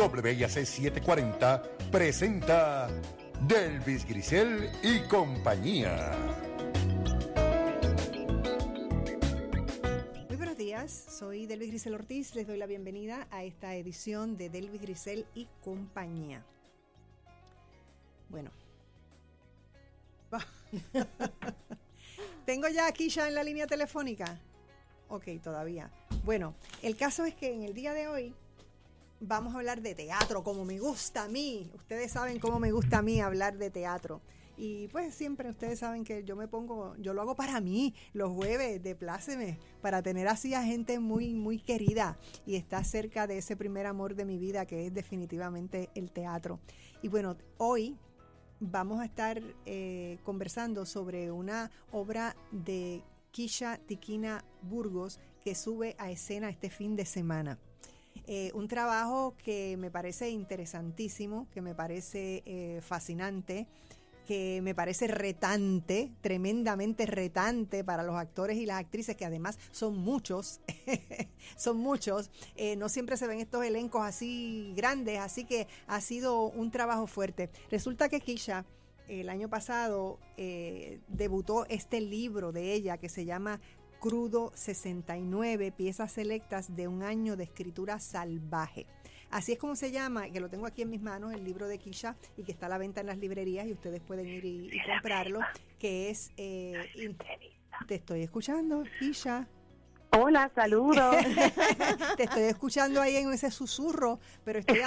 WIAC 740 presenta Delvis Grisel y compañía. Muy buenos días, soy Delvis Grisel Ortiz, les doy la bienvenida a esta edición de Delvis Grisel y compañía. Bueno. Tengo ya aquí ya en la línea telefónica. Ok, todavía. Bueno, el caso es que en el día de hoy vamos a hablar de teatro, como me gusta a mí. Ustedes saben cómo me gusta a mí hablar de teatro. Y pues siempre ustedes saben que yo me pongo, yo lo hago para mí los jueves de pláceme, para tener así a gente muy, muy querida y está cerca de ese primer amor de mi vida que es definitivamente el teatro. Y bueno, hoy vamos a estar eh, conversando sobre una obra de Kisha Tiquina Burgos que sube a escena este fin de semana. Eh, un trabajo que me parece interesantísimo, que me parece eh, fascinante, que me parece retante, tremendamente retante para los actores y las actrices, que además son muchos, son muchos. Eh, no siempre se ven estos elencos así grandes, así que ha sido un trabajo fuerte. Resulta que Kisha el año pasado debutó este libro de ella que se llama Crudo 69, piezas selectas de un año de escritura salvaje. Así es como se llama, que lo tengo aquí en mis manos, el libro de Quilla y que está a la venta en las librerías y ustedes pueden ir y, comprarlo, que es... Eh, te estoy escuchando, Quilla Hola, saludos. Te estoy escuchando ahí en ese susurro, pero estoy,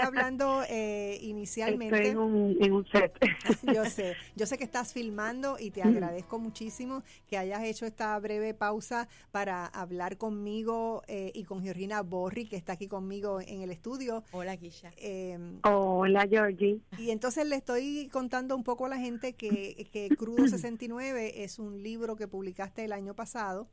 hablando eh, inicialmente. Estoy en un, set. yo sé, yo sé que estás filmando y te mm. agradezco muchísimo que hayas hecho esta breve pausa para hablar conmigo eh, y con Georgina Borri, que está aquí conmigo en el estudio. Hola, Guilla. Em, Hola, Georgie. Y entonces le estoy contando un poco a la gente que, que Crudo 69 es un libro que publicaste el año pasado.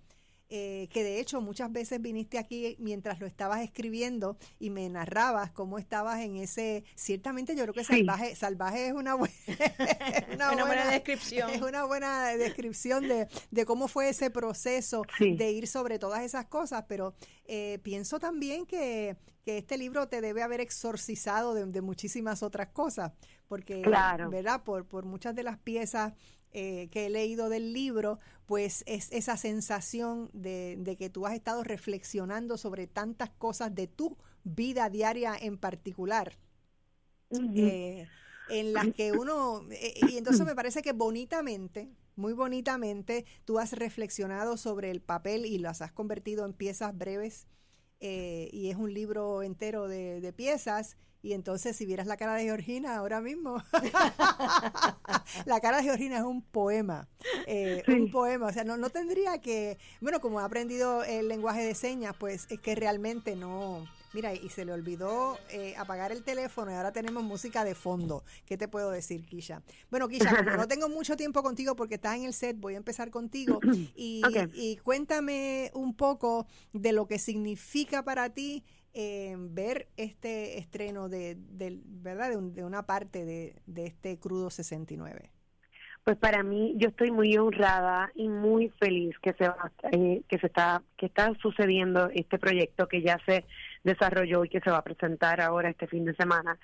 Eh, que de hecho muchas veces viniste aquí mientras lo estabas escribiendo y me narrabas cómo estabas en ese, ciertamente yo creo que salvaje, salvaje es una, buena, una, buena, descripción. Es una buena descripción de, cómo fue ese proceso de ir sobre todas esas cosas, pero eh, pienso también que, este libro te debe haber exorcizado de, muchísimas otras cosas, porque, ¿verdad? Por, por muchas de las piezas eh, que he leído del libro, pues es esa sensación de, que tú has estado reflexionando sobre tantas cosas de tu vida diaria en particular. Eh, en las que uno, eh, y entonces me parece que bonitamente, muy bonitamente, tú has reflexionado sobre el papel y las has convertido en piezas breves, y es un libro entero de piezas, y entonces, si vieras la cara de Georgina ahora mismo, la cara de Georgina es un poema, eh, un poema. O sea, no, no tendría que, bueno, como ha aprendido el lenguaje de señas, pues es que realmente no, Mira, y se le olvidó eh, apagar el teléfono y ahora tenemos música de fondo. ¿Qué te puedo decir, Kisha? Bueno, Kisha, como no tengo mucho tiempo contigo porque estás en el set, voy a empezar contigo. Y, cuéntame un poco de lo que significa para ti eh, ver este estreno de, ¿verdad? De, una parte de, de este crudo 69. Pues para mí, yo estoy muy honrada y muy feliz que se eh, que se está que está sucediendo este proyecto que ya se desarrolló y que se va a presentar ahora este fin de semana.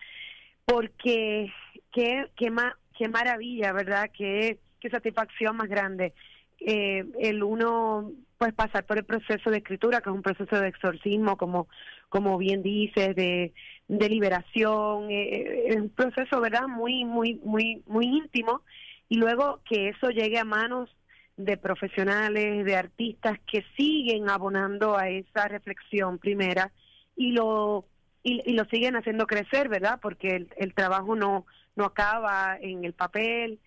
Porque qué, qué maravilla, ¿verdad? Qué, satisfacción más grande eh, el uno pues pasar por el proceso de escritura, que es un proceso de exorcismo, como, como bien dices, de, de liberación, es eh, eh, un proceso, ¿verdad? Muy, muy, muy, muy íntimo. Y luego que eso llegue a manos de profesionales, de artistas que siguen abonando a esa reflexión primera y lo y, lo siguen haciendo crecer, ¿verdad? Porque el, el trabajo no no acaba en el papel,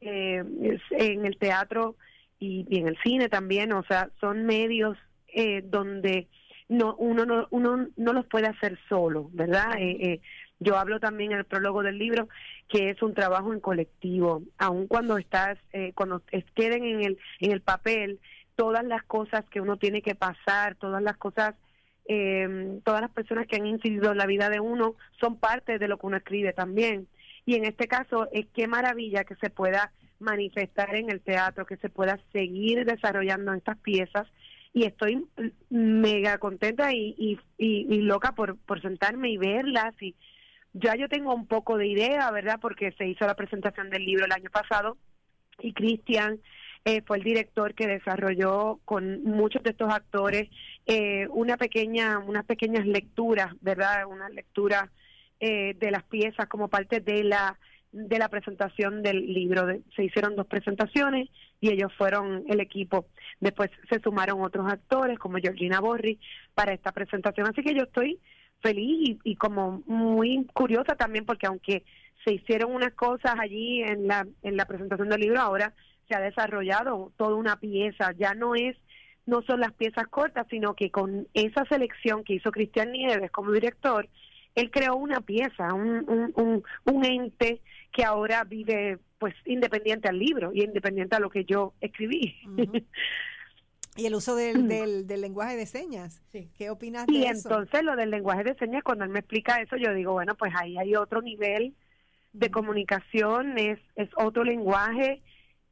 eh, en el teatro y, en el cine también, o sea, son medios eh, donde no uno no uno no los puede hacer solo, ¿verdad? Eh, eh, yo hablo también en el prólogo del libro que es un trabajo en colectivo, aun cuando estás eh, cuando queden en el en el papel todas las cosas que uno tiene que pasar, todas las cosas eh, todas las personas que han incidido en la vida de uno son parte de lo que uno escribe también. Y en este caso, es qué maravilla que se pueda manifestar en el teatro, que se pueda seguir desarrollando estas piezas. Y estoy mega contenta y, y, y, loca por, por sentarme y verlas. Y ya yo tengo un poco de idea, ¿verdad? Porque se hizo la presentación del libro el año pasado y Cristian eh, fue el director que desarrolló con muchos de estos actores eh, una pequeña, unas pequeñas lecturas, ¿verdad? Una lectura eh, de las piezas como parte de la de la presentación del libro. se hicieron dos presentaciones y ellos fueron el equipo. Después se sumaron otros actores como Georgina Borri para esta presentación. Así que yo estoy feliz y, y como muy curiosa también porque aunque se hicieron unas cosas allí en la, en la presentación del libro, ahora se ha desarrollado toda una pieza, ya no es no son las piezas cortas, sino que con esa selección que hizo Cristian Nieves como director, él creó una pieza, un, un, un, ente que ahora vive pues independiente al libro y independiente a lo que yo escribí. Y el uso del, mm. lenguaje de señas. ¿Qué opinas de eso? entonces lo del lenguaje de señas, cuando él me explica eso, yo digo, bueno, pues ahí hay otro nivel de comunicación, es, es otro lenguaje,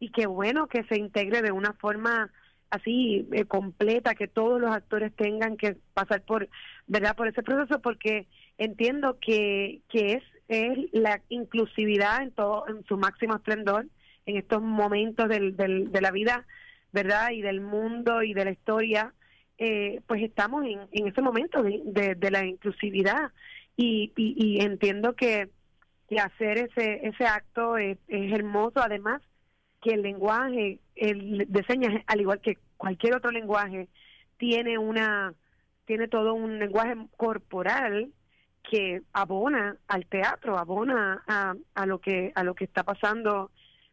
y qué bueno que se integre de una forma así eh, completa, que todos los actores tengan que pasar por, ¿verdad? por ese proceso, porque entiendo que, que es, es la inclusividad en, todo, en su máximo esplendor en estos momentos del, de la vida, ¿verdad? Y del mundo y de la historia, eh, pues estamos en, en ese momento de, de, la inclusividad y, y, y entiendo que, que hacer ese, ese acto es, es hermoso, además que el lenguaje el de señas, al igual que cualquier otro lenguaje, tiene una tiene todo un lenguaje corporal que abona al teatro, abona a, lo que a lo que está pasando,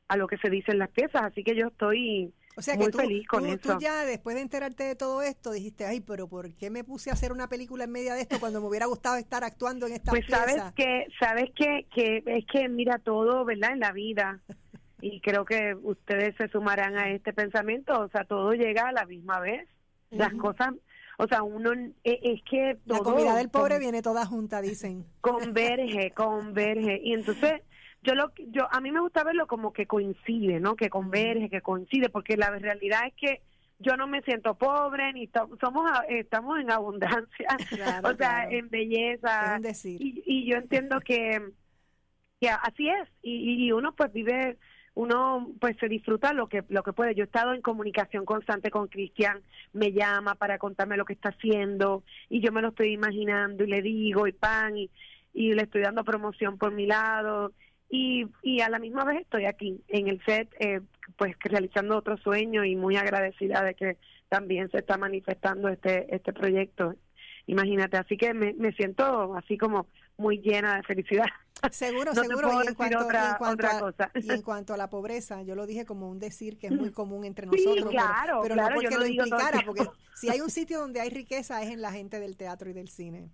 a lo que se dice en las piezas, así que yo estoy Muy feliz con eso. tú, ya después de enterarte de todo esto dijiste, ay, pero ¿por qué me puse a hacer una película en medio de esto cuando me hubiera gustado estar actuando en esta pues sabes que, sabes que, que es que mira todo, ¿verdad? En la vida y creo que ustedes se sumarán a este pensamiento, o sea, todo llega a la misma vez, las cosas, o sea, uno e, es que todo, la comida del pobre viene toda junta, dicen. Converge, converge y entonces yo lo yo a mí me gusta verlo como que coincide, ¿no? Que converge, que coincide, porque la realidad es que yo no me siento pobre ni somos estamos en abundancia, o sea, en belleza. Y, yo entiendo que que así es y uno pues vive uno pues se disfruta lo que lo que puede. Yo he estado en comunicación constante con Cristian, me llama para contarme lo que está haciendo y yo me lo estoy imaginando y le digo y pan y, le estoy dando promoción por mi lado y, y a la misma vez estoy aquí en el set eh, pues realizando otro sueño y muy agradecida de que también se está manifestando este este proyecto. Imagínate, así que me, me siento así como muy llena de felicidad. Seguro, seguro. Y en, cuanto, a, la pobreza, yo lo dije como un decir que es muy común entre nosotros, claro, pero, claro, no porque lo implicara, porque si hay un sitio donde hay riqueza es en la gente del teatro y del cine,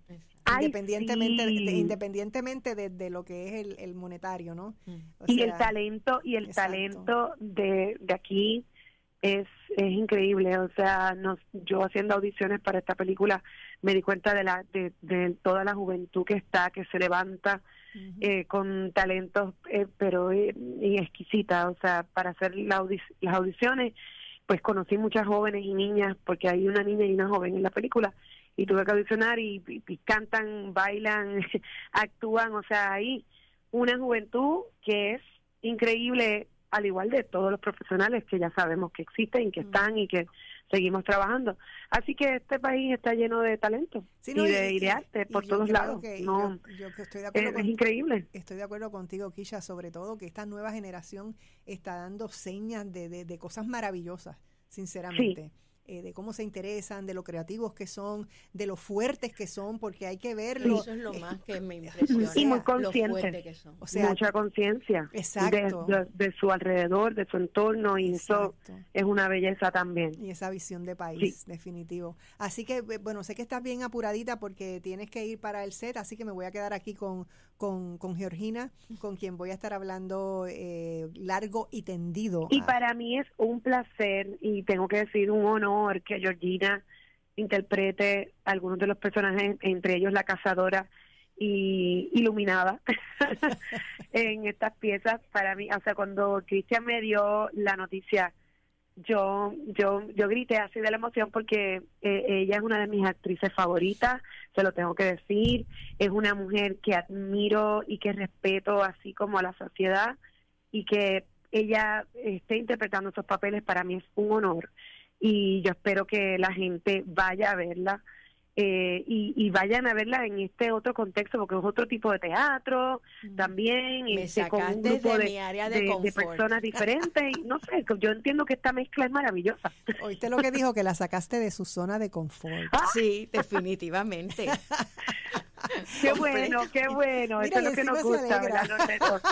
independientemente, de, independientemente de, lo que es el, monetario, ¿no? Mm. y el talento y el talento de, de aquí es, es increíble, o sea, nos, yo haciendo audiciones para esta película me di cuenta de, la, de, de toda la juventud que está, que se levanta eh, con talentos, eh, pero eh, y exquisita, o sea, para hacer las audiciones, pues conocí muchas jóvenes y niñas, porque hay una niña y una joven en la película, y tuve que audicionar y cantan, bailan, actúan, o sea, hay una juventud que es increíble al igual de todos los profesionales que ya sabemos que existen, que mm. están y que seguimos trabajando. Así que este país está lleno de talento y, de, arte por todos lados. no, yo, estoy de acuerdo es, increíble. Estoy de acuerdo contigo, Quilla, sobre todo que esta nueva generación está dando señas de, de, de cosas maravillosas, sinceramente. Eh, de cómo se interesan, de lo creativos que son, de lo fuertes que son, porque hay que verlo. Eso es lo más que me impresiona. Y muy consciente sea, mucha conciencia. Exacto. De, su alrededor, de su entorno, y eso es una belleza también. Y esa visión de país, definitivo. Así que, bueno, sé que estás bien apuradita porque tienes que ir para el set, así que me voy a quedar aquí con, con, con Georgina, con quien voy a estar hablando eh, largo y tendido. Y para mí es un placer y tengo que decir un honor que Georgina interprete algunos de los personajes, entre ellos la cazadora y iluminada en estas piezas para mí, o sea, cuando Cristian me dio la noticia yo, yo, yo grité así de la emoción porque eh, ella es una de mis actrices favoritas, se lo tengo que decir, es una mujer que admiro y que respeto así como a la sociedad y que ella esté interpretando esos papeles para mí es un honor y yo espero que la gente vaya a verla eh, y, vayan a verla en este otro contexto porque es otro tipo de teatro también y este, con de, de, de, personas diferentes y no sé yo entiendo que esta mezcla es maravillosa oíste lo que dijo que la sacaste de su zona de confort ah. sí definitivamente qué bueno, qué bueno. Mira, Eso es lo que nos gusta, ¿verdad,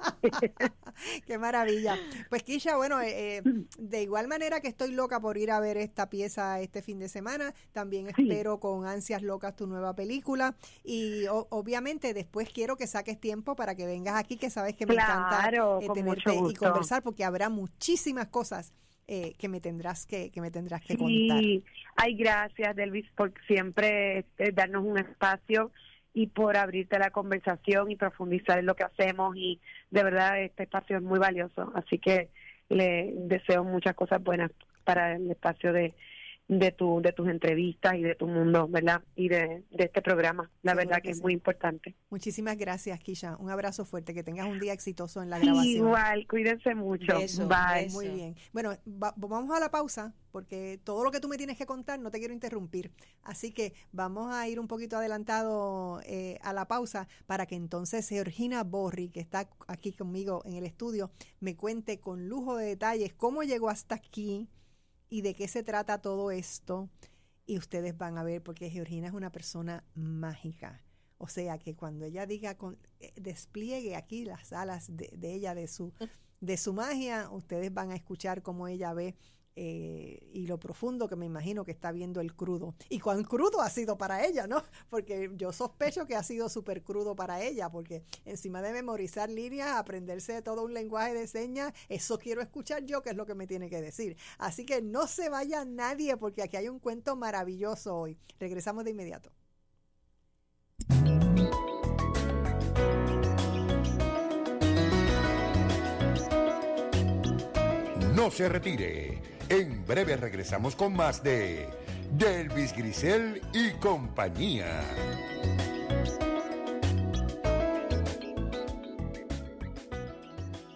Qué maravilla. Pues Quilla, bueno, eh, eh, mm. de igual manera que estoy loca por ir a ver esta pieza este fin de semana, también espero con ansias locas tu nueva película y obviamente después quiero que saques tiempo para que vengas aquí, que sabes que me encanta eh, tenerte y conversar porque habrá muchísimas cosas eh, que me tendrás que, que me tendrás que contar. y gracias, Delvis, por siempre eh, darnos un espacio y por abrirte la conversación y profundizar en lo que hacemos y de verdad este espacio es muy valioso, así que le deseo muchas cosas buenas para el espacio de de, tu, de tus entrevistas y de tu mundo, ¿verdad? Y de, este programa. La verdad que, es muy importante. Muchísimas gracias, Kisha. Un abrazo fuerte. Que tengas un día exitoso en la grabación. Igual, cuídense mucho. Bye. Muy bien. Bueno, vamos a la pausa porque todo lo que tú me tienes que contar no te quiero interrumpir. Así que vamos a ir un poquito adelantado eh, a la pausa para que entonces Georgina Borri, que está aquí conmigo en el estudio, me cuente con lujo de detalles cómo llegó hasta aquí, y de qué se trata todo esto. Y ustedes van a ver, porque Georgina es una persona mágica. O sea que cuando ella diga, con, eh, despliegue aquí las alas de, de ella, de su, de su magia, ustedes van a escuchar cómo ella ve eh, y lo profundo que me imagino que está viendo el crudo. Y cuán crudo ha sido para ella, ¿no? Porque yo sospecho que ha sido súper crudo para ella, porque encima de memorizar líneas, aprenderse todo un lenguaje de señas, eso quiero escuchar yo, que es lo que me tiene que decir. Así que no se vaya nadie, porque aquí hay un cuento maravilloso hoy. Regresamos de inmediato. No se retire. En breve regresamos con más de Delvis Grisel y compañía.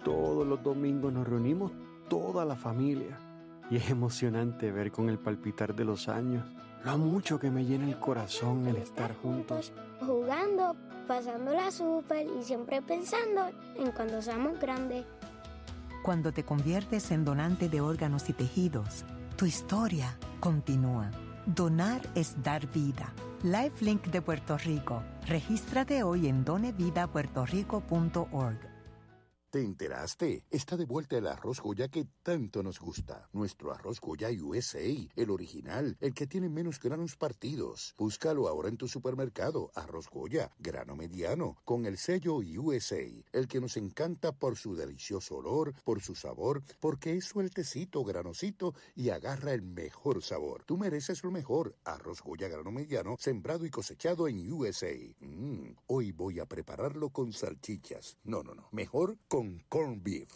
Todos los domingos nos reunimos toda la familia y es emocionante ver con el palpitar de los años lo mucho que me llena el corazón el estar juntos. Jugando, pasando la super y siempre pensando en cuando seamos grandes. Cuando te conviertes en donante de órganos y tejidos, tu historia continúa. Donar es dar vida. Lifelink de Puerto Rico. Regístrate hoy en donevidapuertorico.org. ¿Te enteraste? Está de vuelta el arroz Goya que tanto nos gusta. Nuestro arroz Goya USA, el original, el que tiene menos granos partidos. Búscalo ahora en tu supermercado, arroz Goya, grano mediano, con el sello USA, el que nos encanta por su delicioso olor, por su sabor, porque es sueltecito, granosito y agarra el mejor sabor. Tú mereces lo mejor, arroz Goya grano mediano, sembrado y cosechado en USA. Mm, hoy voy a prepararlo con salchichas. No, no, no, mejor con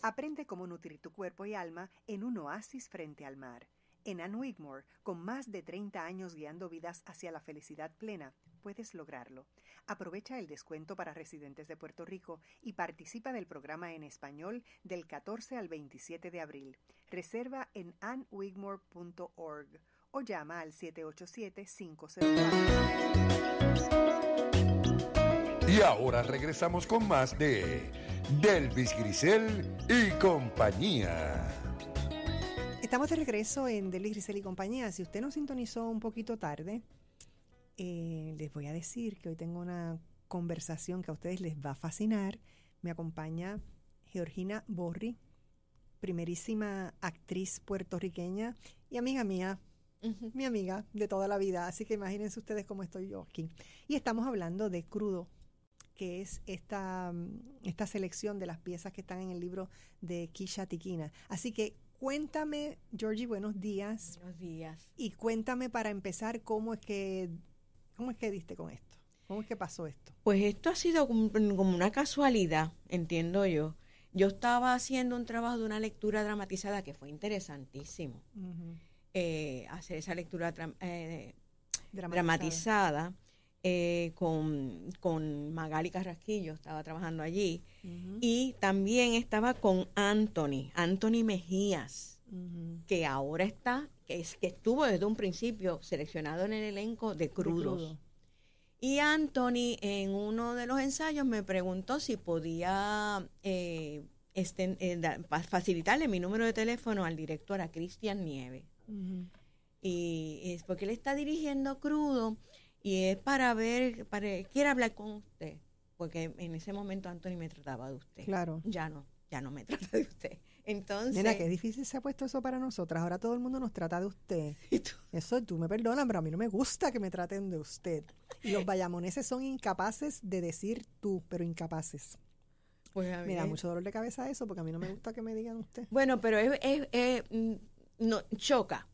Aprende cómo nutrir tu cuerpo y alma en un oasis frente al mar. En Ann Wigmore, con más de 30 años guiando vidas hacia la felicidad plena, puedes lograrlo. Aprovecha el descuento para residentes de Puerto Rico y participa del programa en español del 14 al 27 de abril. Reserva en anwigmore.org o llama al 787 504 y ahora regresamos con más de Delvis Grisel y compañía. Estamos de regreso en Delvis Grisel y compañía. Si usted nos sintonizó un poquito tarde, eh, les voy a decir que hoy tengo una conversación que a ustedes les va a fascinar. Me acompaña Georgina Borri, primerísima actriz puertorriqueña y amiga mía, mi amiga de toda la vida. Así que imagínense ustedes cómo estoy yo aquí. Y estamos hablando de crudo, que es esta, mm, esta selección de las piezas que están en el libro de Kisha Tiquina. Así que cuéntame, Georgie, buenos días. Buenos días. Y cuéntame para empezar cómo es que, cómo es que diste con esto. ¿Cómo es que pasó esto? Pues esto ha sido como una casualidad, entiendo yo. Yo estaba haciendo un trabajo de una lectura dramatizada que fue interesantísimo. Eh, hacer esa lectura eh, dramatizada eh, con, con, Magali Carrasquillo, estaba trabajando allí, y también estaba con Anthony, Anthony Mejías, que ahora está, que, es, que estuvo desde un principio seleccionado en el elenco de Crudos. Y Anthony en uno de los ensayos me preguntó si podía eh, eh, facilitarle mi número de teléfono al director, a Cristian Nieves. Y es porque él está dirigiendo crudo y es para ver, para, quiere hablar con usted, porque en ese momento Anthony me trataba de usted. Claro. Ya no, ya no me trata de usted. Entonces. Mira, qué difícil se ha puesto eso para nosotras. Ahora todo el mundo nos trata de usted. Tú? Eso tú me perdonas, pero a mí no me gusta que me traten de usted. Y los bayamoneses son incapaces de decir tú, pero incapaces. Pues a mí me da mucho dolor de cabeza eso, porque a mí no me gusta que me digan usted. Bueno, pero es, es mm, no, choca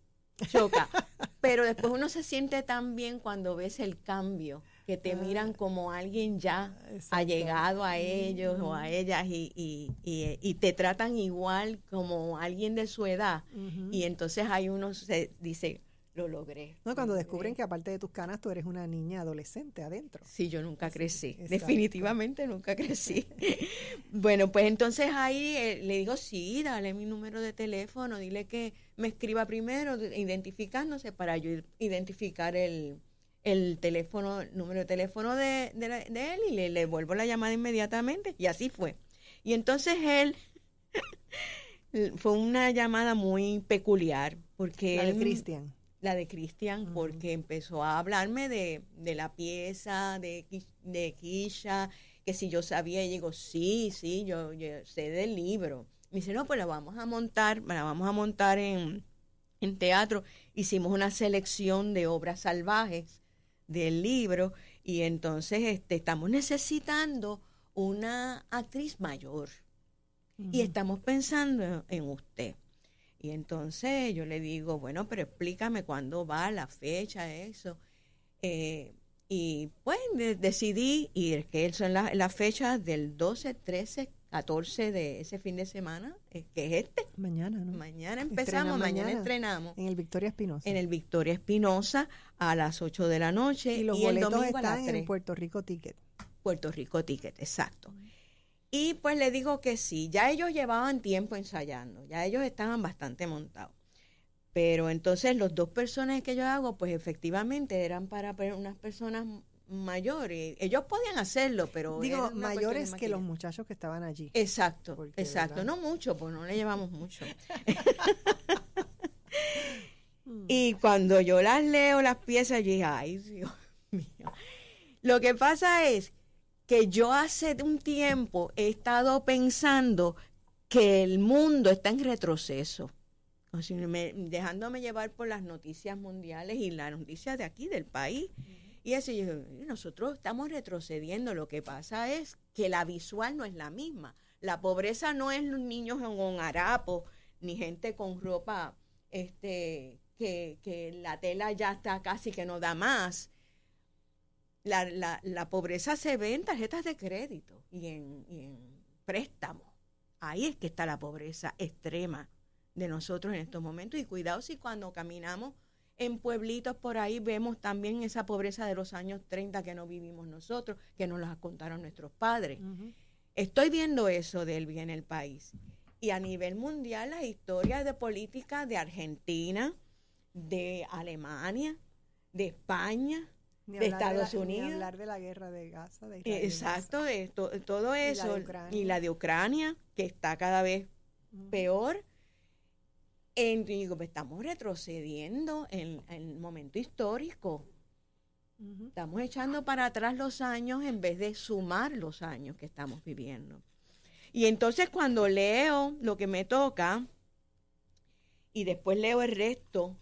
choca. Pero después uno se siente tan bien cuando ves el cambio, que te miran como alguien ya ha llegado a ellos o a ellas y, te tratan igual como alguien de su edad. Y entonces hay uno se dice, lo logré. No, cuando descubren que aparte de tus canas tú eres una niña adolescente adentro. Sí, yo nunca crecí, definitivamente nunca crecí. bueno, pues entonces ahí eh, le digo, sí, dale mi número de teléfono, dile que me escriba primero, identificándose para yo identificar el, el teléfono, número de teléfono de, de, él y le, le vuelvo la llamada inmediatamente y así fue. Y entonces él... fue una llamada muy peculiar porque... el Cristian la de Cristian, porque empezó a hablarme de, la pieza, de, de Kisha, que si yo sabía, y digo, sí, sí, yo, sé del libro. Me dice, no, pues la vamos a montar, la vamos a montar en, en teatro. Hicimos una selección de obras salvajes del libro y entonces este, estamos necesitando una actriz mayor y estamos pensando en usted. Y entonces yo le digo, bueno, pero explícame cuándo va la fecha, eso. Eh, y pues decidí ir, que son las fechas del 12, 13, 14 de ese fin de semana, eh, que es este. Mañana, ¿no? Mañana empezamos, mañana, entrenamos. En el Victoria Espinosa. En el Victoria Espinosa a las 8 de la noche. Y los boletos el están en Puerto Rico Ticket. Puerto Rico Ticket, exacto. Y pues le digo que sí, ya ellos llevaban tiempo ensayando, ya ellos estaban bastante montados. Pero entonces los dos personas que yo hago, pues efectivamente eran para unas personas mayores. Ellos podían hacerlo, pero... mayores que los muchachos que estaban allí. Exacto, exacto. No mucho, pues no le llevamos mucho. y cuando yo las leo, las piezas, yo dije, ay, Dios mío. Lo que pasa es que yo hace un tiempo he estado pensando que el mundo está en retroceso, dejándome llevar por las noticias mundiales y las noticias de aquí, del país. Y así nosotros estamos retrocediendo, lo que pasa es que la visual no es la misma. La pobreza no es los niños con harapo, ni gente con ropa este, que, que la tela ya está casi que no da más la, la, la, pobreza se ve en tarjetas de crédito y en, préstamos. Ahí es que está la pobreza extrema de nosotros en estos momentos. Y cuidado si cuando caminamos en pueblitos por ahí vemos también esa pobreza de los años 30 que no vivimos nosotros, que nos las contaron nuestros padres. Estoy viendo eso del bien el país. Y a nivel mundial, las historias de política de Argentina, de Alemania, de España, de Estados Unidos. de la guerra de Gaza. Exacto, todo eso. Y la, de Ucrania, que está cada vez peor. digo, pues, estamos retrocediendo en, el momento histórico. Estamos echando para atrás los años en vez de sumar los años que estamos viviendo. Y entonces cuando leo lo que me toca y después leo el resto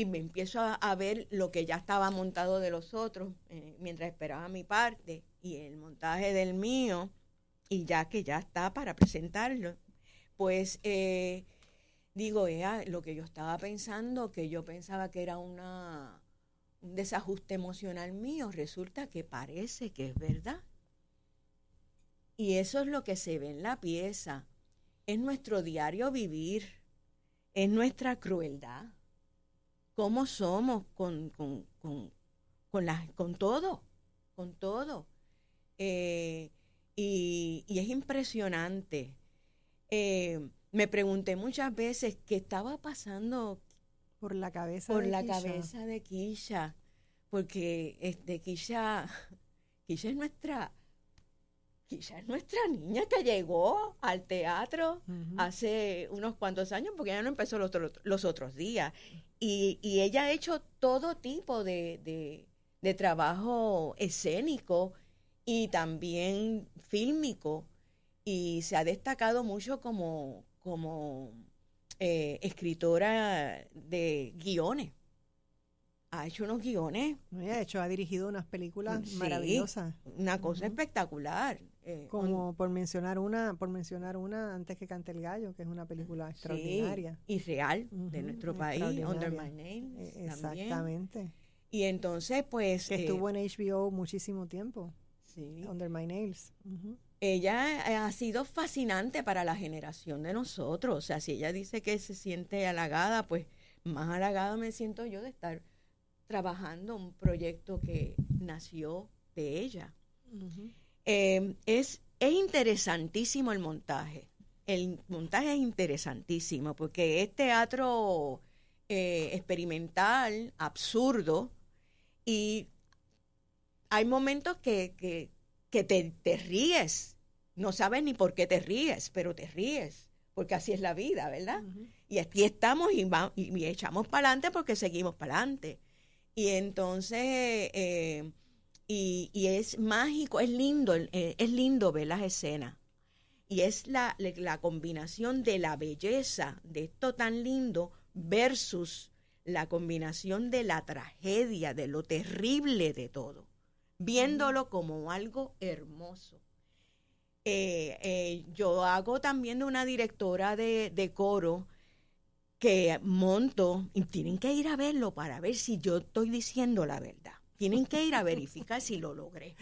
y me empiezo a, ver lo que ya estaba montado de los otros eh, mientras esperaba mi parte y el montaje del mío y ya que ya está para presentarlo pues eh, digo lo que yo estaba pensando que yo pensaba que era una un desajuste emocional mío resulta que parece que es verdad y eso es lo que se ve en la pieza es nuestro diario vivir es nuestra crueldad cómo somos con, con, con, todo, con todo. Eh, y, es impresionante. Eh, me pregunté muchas veces qué estaba pasando por la cabeza de Quilla porque este Quilla es nuestra Quilla es nuestra niña que llegó al teatro hace unos cuantos años porque ya no empezó los, los otros días y, y ella ha hecho todo tipo de, trabajo escénico y también fílmico y se ha destacado mucho como, como eh, escritora de guiones. Ha hecho unos guiones. ha hecho, ha dirigido unas películas maravillosas. Una cosa espectacular. Eh, Como por mencionar una, por mencionar una antes que cante el gallo, que es una película extraordinaria y real de nuestro país, Under My e, Nails. exactamente. Y entonces, pues. Eh, estuvo en HBO muchísimo tiempo. Under My Nails. Ella eh, ha sido fascinante para la generación de nosotros. O sea, si ella dice que se siente halagada, pues más halagada me siento yo de estar trabajando un proyecto que nació de ella. Em, es, es interesantísimo el montaje. El montaje es interesantísimo porque es teatro eh, experimental, absurdo, y hay momentos que, te, te, ríes. No sabes ni por qué te ríes, pero te ríes, porque así es la vida, ¿verdad? Y aquí estamos y, y, echamos para adelante porque seguimos para adelante. Y entonces... Eh, y, es mágico, es lindo, eh, es lindo ver las escenas. Y es la, combinación de la belleza de esto tan lindo versus la combinación de la tragedia, de lo terrible de todo, viéndolo mm. como algo hermoso. Eh, eh, yo hago también de una directora de, de, coro que monto y tienen que ir a verlo para ver si yo estoy diciendo la verdad. Tienen que ir a verificar si lo logré.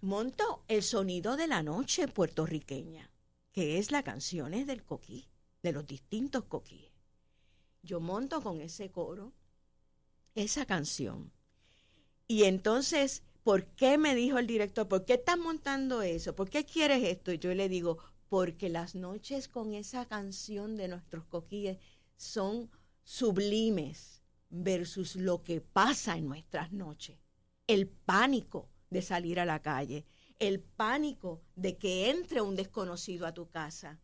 Monto el sonido de la noche puertorriqueña, que es la canción del coquí, de los distintos coquíes. Yo monto con ese coro esa canción. Y entonces, ¿por qué me dijo el director? ¿Por qué estás montando eso? ¿Por qué quieres esto? Y yo le digo, porque las noches con esa canción de nuestros coquíes son sublimes versus lo que pasa en nuestras noches. El pánico de salir a la calle, el pánico de que entre un desconocido a tu casa.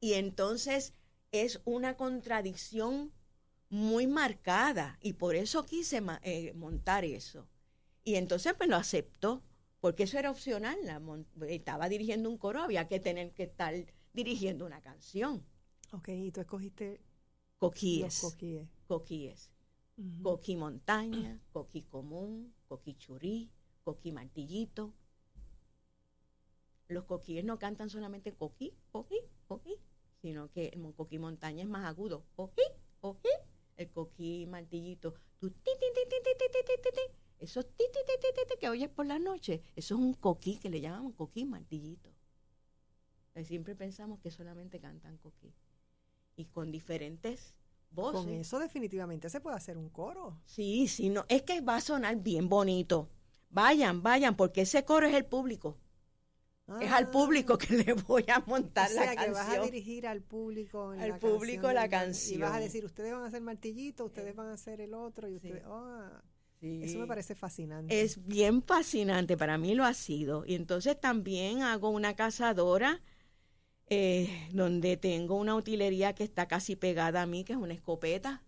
Y entonces es una contradicción muy marcada y por eso quise eh, montar eso. Y entonces pues lo aceptó, porque eso era opcional. estaba dirigiendo un coro, había que tener que estar dirigiendo una canción. Ok, y tú escogiste... Coquíes. coquíes. Coquíes coqui montaña, coqui común, coqui churí, coqui martillito. Los coquíes no cantan solamente coqui, coqui, coqui, sino que el coqui montaña es más agudo. Coquí, coqui, el coquí martillito. Tú, ti, ti, ti, esos ti, que oyes por la noche, eso es un coqui que le llaman coquí martillito. Siempre pensamos que solamente cantan coqui. Y con diferentes con eso definitivamente se puede hacer un coro. Sí, sí, no, es que va a sonar bien bonito. Vayan, vayan, porque ese coro es el público. es al ah. público que le voy a montar la canción. que vas a dirigir al público. la público canción, la canción. Y vas a decir, ustedes van a hacer martillito, ustedes van a hacer el otro. Y ustedes, oh, ah". Eso me parece fascinante. Es bien fascinante, para mí lo ha sido. Y entonces también hago una cazadora eh, donde tengo una utilería que está casi pegada a mí, que es una escopeta.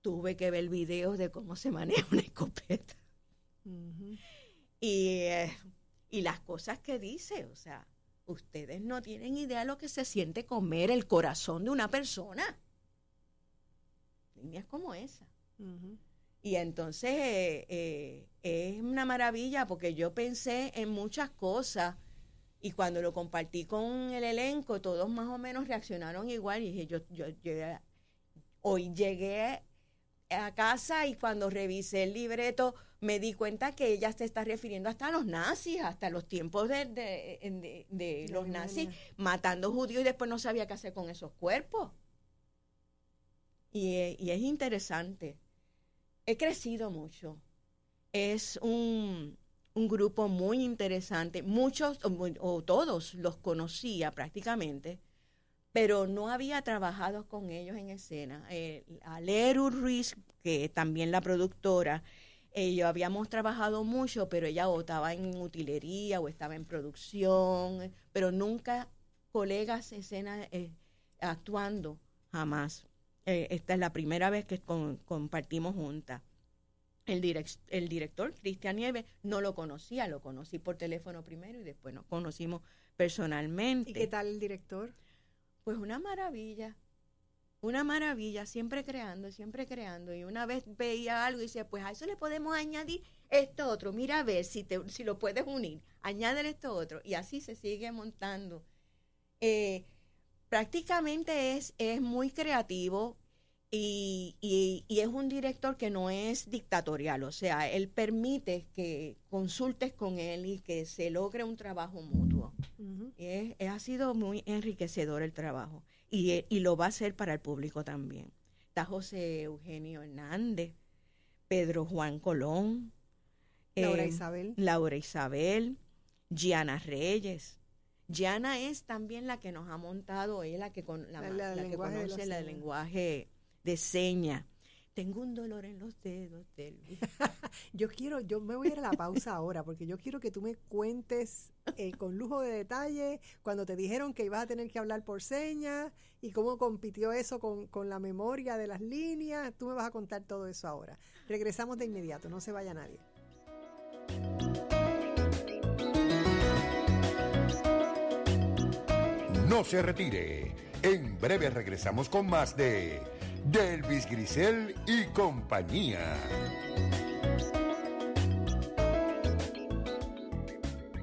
Tuve que ver videos de cómo se maneja una escopeta. Eh, y, las cosas que dice, o sea, ustedes no tienen idea lo que se siente comer el corazón de una persona. Líneas como esa. Y entonces eh, es una maravilla porque yo pensé en muchas cosas y cuando lo compartí con el elenco, todos más o menos reaccionaron igual. Y dije, yo, hoy llegué a casa y cuando revisé el libreto me di cuenta que ella se está refiriendo hasta a los nazis, hasta los tiempos de, los nazis matando judíos y después no sabía qué hacer con esos cuerpos. y eh, es interesante. He crecido mucho. Es un, un grupo muy interesante, muchos o, todos los conocía prácticamente, pero no había trabajado con ellos en escena. Eh, Aleru Ruiz, que también la productora, ellos eh, habíamos trabajado mucho, pero ella o estaba en utilería o estaba en producción, pero nunca colegas escena eh, actuando, jamás. Eh, esta es la primera vez que compartimos juntas. El, el director, Cristian Nieves, no lo conocía, lo conocí por teléfono primero y después nos conocimos personalmente. ¿Y qué tal el director? Pues una maravilla, una maravilla, siempre creando, siempre creando. Y una vez veía algo y decía, pues a eso le podemos añadir esto otro, mira a ver si, te, si lo puedes unir, añádele esto otro. Y así se sigue montando. Eh, prácticamente es, es muy creativo, y, y, es un director que no es dictatorial, o sea, él permite que consultes con él y que se logre un trabajo mutuo. es, ha sido muy enriquecedor el trabajo eh, y, lo va a hacer para el público también. Está José Eugenio Hernández, Pedro Juan Colón, Laura eh, Isabel. Laura Isabel, Gianna Reyes. Gianna es también la que nos ha montado, es eh, la que, con, la, conoce el lenguaje de seña. Tengo un dolor en los dedos del... yo quiero, yo me voy a ir a la pausa ahora porque yo quiero que tú me cuentes eh, con lujo de detalle cuando te dijeron que ibas a tener que hablar por seña y cómo compitió eso con, con la memoria de las líneas. Tú me vas a contar todo eso ahora. Regresamos de inmediato, no se vaya nadie. No se retire. En breve regresamos con más de Delvis Grisel y compañía.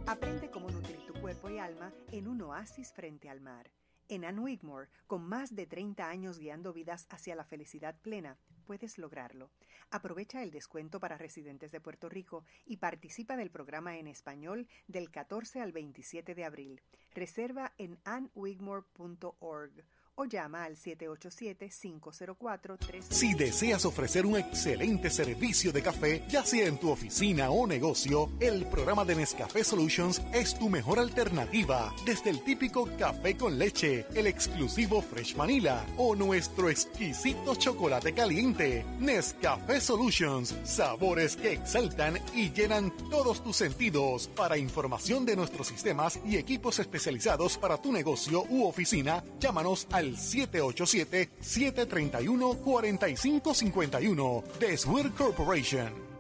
Aprende cómo nutrir tu cuerpo y alma en un oasis frente al mar. En Ann Wigmore, con más de 30 años guiando vidas hacia la felicidad plena, puedes lograrlo. Aprovecha el descuento para residentes de Puerto Rico y participa del programa en español del 14 al 27 de abril. Reserva en Anwigmore.org o llama al 787-504-3. Si deseas ofrecer un excelente servicio de café, ya sea en tu oficina o negocio, el programa de Nescafé Solutions es tu mejor alternativa. Desde el típico café con leche, el exclusivo Fresh Manila o nuestro exquisito chocolate caliente. Nescafé Solutions, sabores que exaltan y llenan todos tus sentidos. Para información de nuestros sistemas y equipos especializados para tu negocio u oficina, llámanos al el 787-731-4551 de Swear Corporation.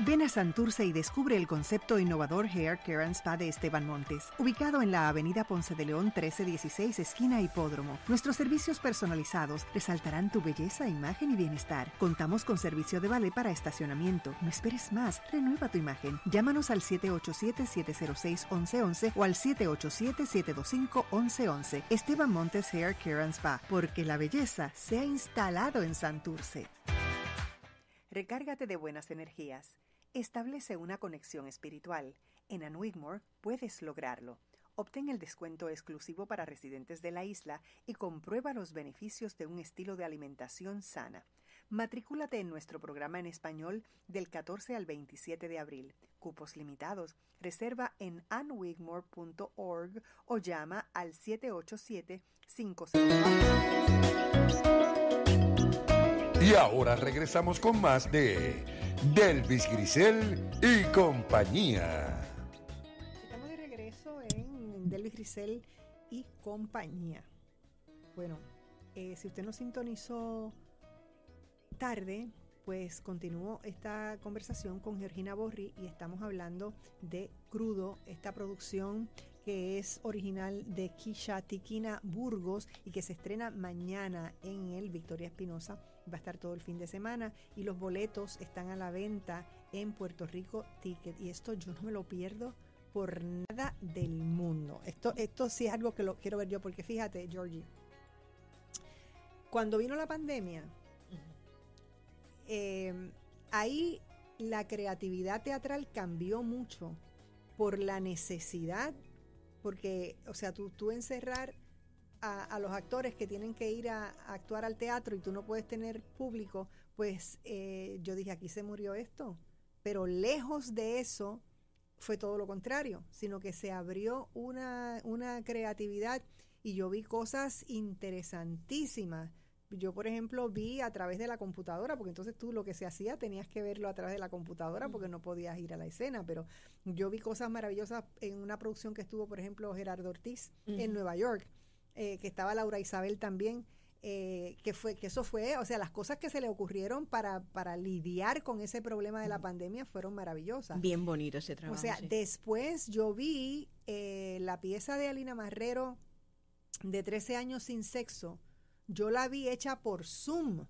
Ven a Santurce y descubre el concepto innovador Hair Care and Spa de Esteban Montes, ubicado en la Avenida Ponce de León 1316, esquina Hipódromo. Nuestros servicios personalizados resaltarán tu belleza, imagen y bienestar. Contamos con servicio de ballet para estacionamiento. No esperes más, renueva tu imagen. Llámanos al 787-706-1111 o al 787-725-1111. Esteban Montes Hair Care and Spa, porque la belleza se ha instalado en Santurce. Recárgate de buenas energías. Establece una conexión espiritual. En Anwigmore puedes lograrlo. Obtén el descuento exclusivo para residentes de la isla y comprueba los beneficios de un estilo de alimentación sana. Matrículate en nuestro programa en español del 14 al 27 de abril. Cupos limitados. Reserva en anwigmore.org o llama al 787 500 Y ahora regresamos con más de Delvis Grisel y compañía. Estamos de regreso en Delvis Grisel y compañía. Bueno, eh, si usted no sintonizó tarde, pues continuó esta conversación con Georgina Borri y estamos hablando de Crudo, esta producción que es original de Kisha Tiquina Burgos y que se estrena mañana en el Victoria Espinosa va a estar todo el fin de semana y los boletos están a la venta en Puerto Rico Ticket y esto yo no me lo pierdo por nada del mundo. Esto, esto sí es algo que lo quiero ver yo porque fíjate, Georgie, cuando vino la pandemia, em, ahí la creatividad teatral cambió mucho por la necesidad, porque, o sea, tú, tú encerrar a, los actores que tienen que ir a, actuar al teatro y tú no puedes tener público, pues eh, yo dije, aquí se murió esto. Pero lejos de eso fue todo lo contrario, sino que se abrió una, una creatividad y yo vi cosas interesantísimas. Yo, por ejemplo, vi a través de la computadora, porque entonces tú lo que se hacía tenías que verlo a través de la computadora porque no podías ir a la escena, pero yo vi cosas maravillosas en una producción que estuvo, por ejemplo, Gerardo Ortiz en Nueva York eh, que estaba Laura Isabel también, eh, que fue que eso fue, o sea, las cosas que se le ocurrieron para, lidiar con ese problema de la pandemia fueron maravillosas. Bien bonito ese trabajo. O sea, después yo vi eh, la pieza de Alina Marrero de 13 años sin sexo, yo la vi hecha por Zoom,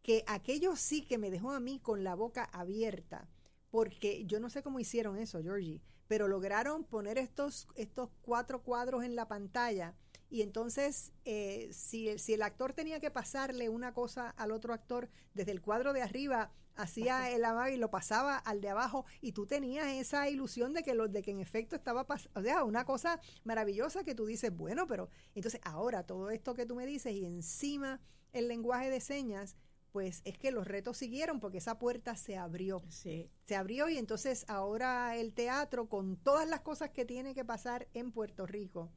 que aquello sí que me dejó a mí con la boca abierta porque yo no sé cómo hicieron eso, Georgie, pero lograron poner estos, estos cuatro cuadros en la pantalla y entonces, eh, si, si, el actor tenía que pasarle una cosa al otro actor, desde el cuadro de arriba hacía el abajo y lo pasaba al de abajo, y tú tenías esa ilusión de que, lo, de que en efecto estaba pasando, o sea, una cosa maravillosa que tú dices, bueno, pero entonces ahora todo esto que tú me dices y encima el lenguaje de señas, pues es que los retos siguieron porque esa puerta se abrió. Se abrió y entonces ahora el teatro, con todas las cosas que tiene que pasar en Puerto Rico,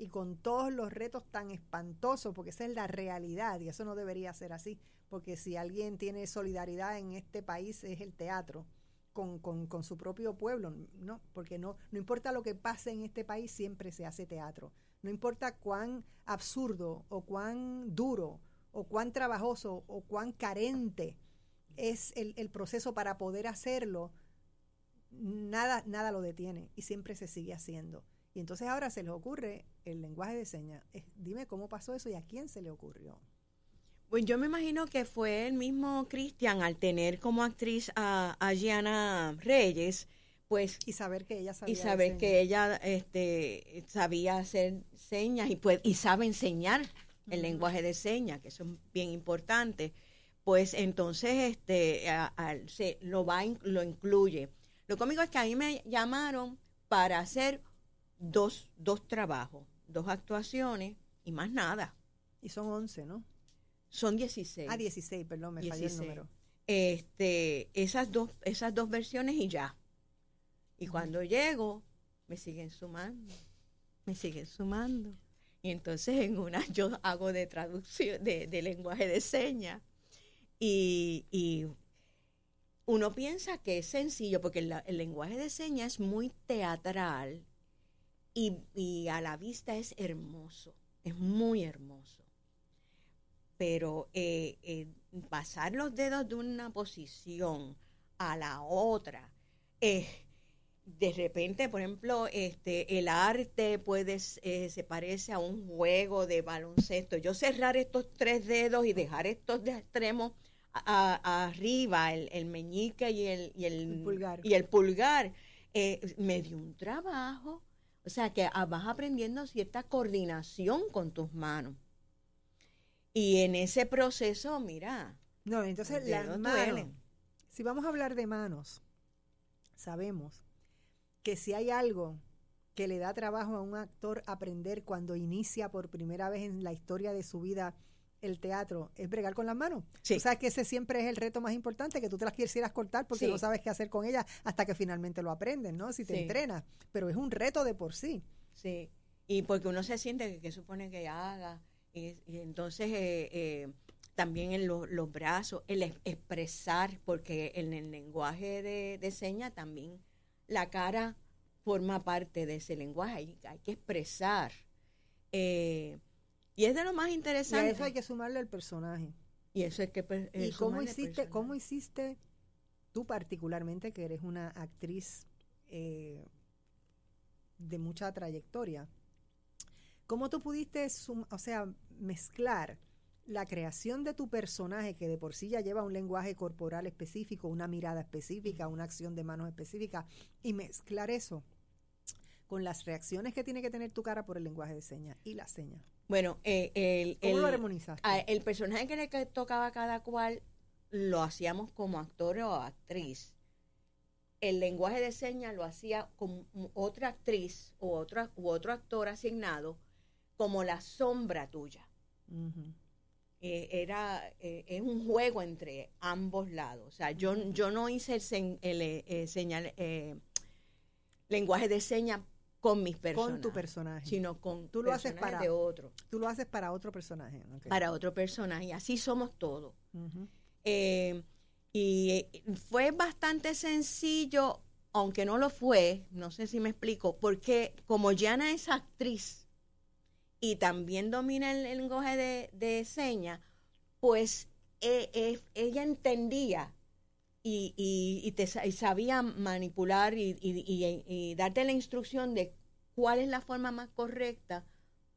y con todos los retos tan espantosos, porque esa es la realidad y eso no debería ser así, porque si alguien tiene solidaridad en este país es el teatro. Con, su propio pueblo, ¿no? Porque no, no importa lo que pase en este país, siempre se hace teatro. No importa cuán absurdo o cuán duro o cuán trabajoso o cuán carente es el, proceso para poder hacerlo, nada, nada lo detiene y siempre se sigue haciendo. Y entonces ahora se les ocurre el lenguaje de señas. Dime cómo pasó eso y a quién se le ocurrió. Bueno, pues yo me imagino que fue el mismo Cristian al tener como actriz a, a, Gianna Reyes, pues y saber que ella sabía y saber que ella este sabía hacer señas y pues y sabe enseñar el lenguaje de señas, que eso es bien importante. Pues entonces este se lo va lo incluye. Lo cómico es que a mí me llamaron para hacer dos, dos trabajos dos actuaciones y más nada. Y son 11, ¿no? Son 16. Ah, 16, perdón, me falló el número. Este, esas dos, esas dos versiones y ya. Y cuando llego, me siguen sumando, me siguen sumando. Y entonces en una yo hago de traducción, de, lenguaje de señas. Y, uno piensa que es sencillo, porque el lenguaje de señas es muy teatral y, a la vista es hermoso, es muy hermoso. Pero eh, eh, pasar los dedos de una posición a la otra, eh, de repente, por ejemplo, este, el arte puede, se parece a un juego de baloncesto. Yo cerrar estos tres dedos y dejar estos de extremos arriba, el, meñique y el, pulgar, y el pulgar me dio un trabajo o sea que vas aprendiendo cierta coordinación con tus manos. Y en ese proceso, mira. No, entonces las manos. Si vamos a hablar de manos, sabemos que si hay algo que le da trabajo a un actor aprender cuando inicia por primera vez en la historia de su vida el teatro es bregar con las manos. Sí. O sea que ese siempre es el reto más importante, que tú te las quisieras cortar porque no sabes qué hacer con ellas hasta que finalmente lo aprendes, ¿no? Si te entrenas. Pero es un reto de por sí. Sí. Y porque uno se siente que, qué supone que haga. Y, entonces eh, eh, también en los brazos, el expresar, porque en el lenguaje de, señas también la cara forma parte de ese lenguaje. Hay, hay que expresar. Eh, y es de lo más interesante. Y a eso hay que sumarle el personaje. Y eso es que... Pues, eh, ¿Y cómo hiciste, cómo hiciste tú particularmente, que eres una actriz eh, de mucha trayectoria, cómo tú pudiste, o sea, mezclar la creación de tu personaje, que de por sí ya lleva un lenguaje corporal específico, una mirada específica, una acción de manos específica, y mezclar eso con las reacciones que tiene que tener tu cara por el lenguaje de señas y la seña. Bueno, eh, el, ah, el personaje que le tocaba cada cual lo hacíamos como actor o actriz. El lenguaje de señas lo hacía con otra actriz u, otra, otro actor asignado como la sombra tuya. Eh, era eh, es un juego entre ambos lados. O sea, yo, yo no hice el, lenguaje de señas con mis personajes. Con tu personaje. Sino con tú lo haces para de otro. Tú lo haces para otro personaje. Para otro personaje. Así somos todos. Eh, y eh, fue bastante sencillo, aunque no lo fue, no sé si me explico, porque como Yana es actriz y también domina el lenguaje de, de señas, pues eh, ella entendía y, y, te, sabía manipular y, darte la instrucción de cuál es la forma más correcta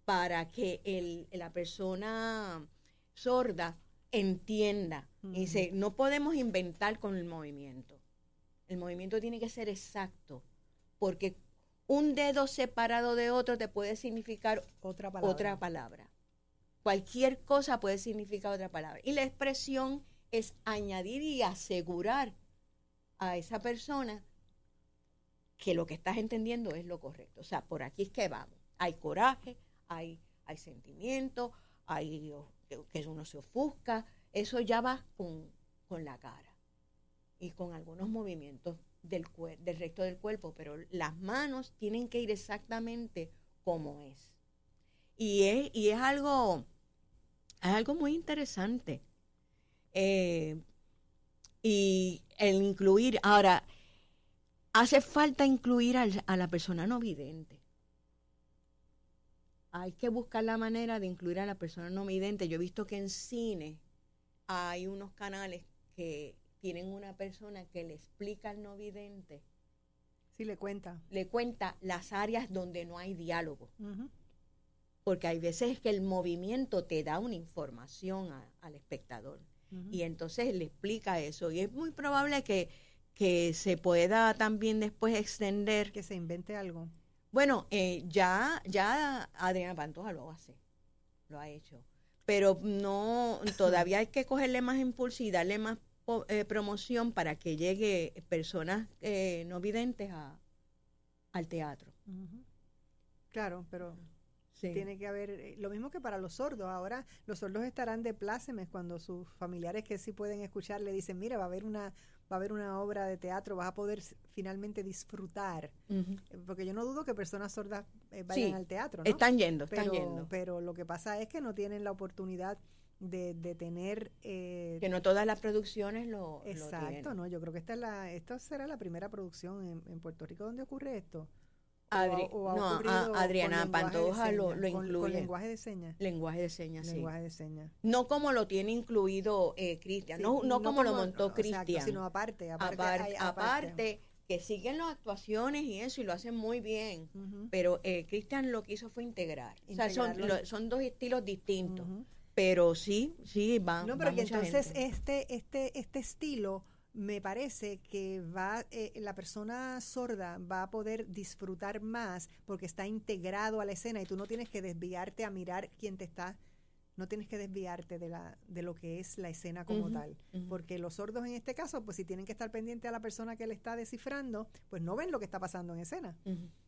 para que el, la persona sorda entienda. y dice, no podemos inventar con el movimiento. El movimiento tiene que ser exacto, porque un dedo separado de otro te puede significar otra Otra palabra. Cualquier cosa puede significar otra palabra. Y la expresión es añadir y asegurar a esa persona que lo que estás entendiendo es lo correcto. O sea, por aquí es que vamos. Hay coraje, hay, hay sentimiento, hay eh, que uno se ofusca. Eso ya va con, con la cara y con algunos movimientos del, del resto del cuerpo, pero las manos tienen que ir exactamente como es. Y es, y algo, es algo muy interesante eh, y el incluir, ahora, hace falta incluir a la persona no vidente. Hay que buscar la manera de incluir a la persona no vidente. Yo he visto que en cine hay unos canales que tienen una persona que le explica al no vidente. Sí, le cuenta. Le cuenta las áreas donde no hay diálogo. Porque hay veces que el movimiento te da una información al espectador. Y entonces le explica eso. Y es muy probable que, se pueda también después extender. Que se invente algo. Bueno, eh, ya, ya Adriana Pantoja lo hace, lo ha hecho. Pero no, todavía hay que cogerle más impulso y darle más eh, promoción para que llegue personas eh, no videntes a, al teatro. Claro, pero tiene que haber, eh, lo mismo que para los sordos, ahora los sordos estarán de plácemes cuando sus familiares que sí pueden escuchar le dicen, mira, va a haber una, va a haber una obra de teatro, vas a poder finalmente disfrutar. Eh, porque yo no dudo que personas sordas eh, vayan al teatro. Están yendo, están yendo. Pero lo que pasa es que no tienen la oportunidad de, tener... que no todas las producciones lo... Exacto, ¿no? Yo creo que esta, será la primera producción en Puerto Rico donde ocurre esto. Adriana Pantoja lo, incluye. lenguaje de señas. Lenguaje de señas, sí. Lenguaje de señas. No como lo tiene incluido eh, Cristian, no, como, lo montó Cristian. Sino aparte, aparte. Aparte, que siguen las actuaciones y eso, y lo hacen muy bien. Pero eh, Cristian lo que hizo fue integrar. O sea, son, son dos estilos distintos. Pero sí, sí, van. No, pero que entonces este, este, este estilo me parece que va eh, la persona sorda va a poder disfrutar más porque está integrado a la escena y tú no tienes que desviarte a mirar quién te está no tienes que desviarte de la de lo que es la escena como tal porque los sordos en este caso pues si tienen que estar pendiente a la persona que le está descifrando pues no ven lo que está pasando en escena